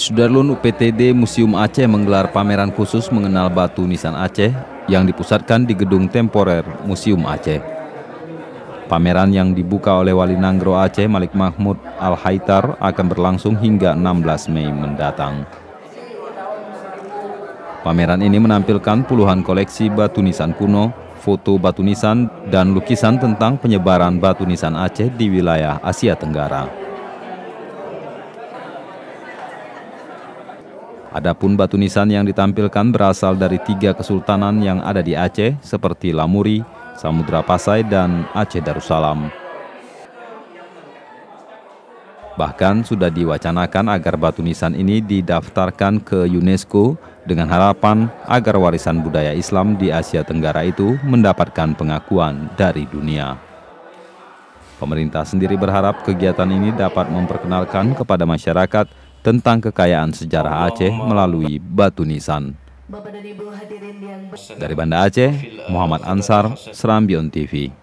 Sudarlun UPTD Museum Aceh menggelar pameran khusus mengenal batu nisan Aceh yang dipusatkan di gedung temporer Museum Aceh. Pameran yang dibuka oleh Wali Nanggro Aceh Malik Mahmud Al-Haitar akan berlangsung hingga 16 Mei mendatang. Pameran ini menampilkan puluhan koleksi batu nisan kuno, foto batu nisan, dan lukisan tentang penyebaran batu nisan Aceh di wilayah Asia Tenggara. Adapun batu nisan yang ditampilkan berasal dari tiga kesultanan yang ada di Aceh seperti Lamuri, Samudra Pasai, dan Aceh Darussalam. Bahkan sudah diwacanakan agar batu nisan ini didaftarkan ke UNESCO dengan harapan agar warisan budaya Islam di Asia Tenggara itu mendapatkan pengakuan dari dunia. Pemerintah sendiri berharap kegiatan ini dapat memperkenalkan kepada masyarakat tentang kekayaan sejarah Aceh melalui batu nisan. Dari Banda Aceh, Muhammad Ansar, Serambion TV.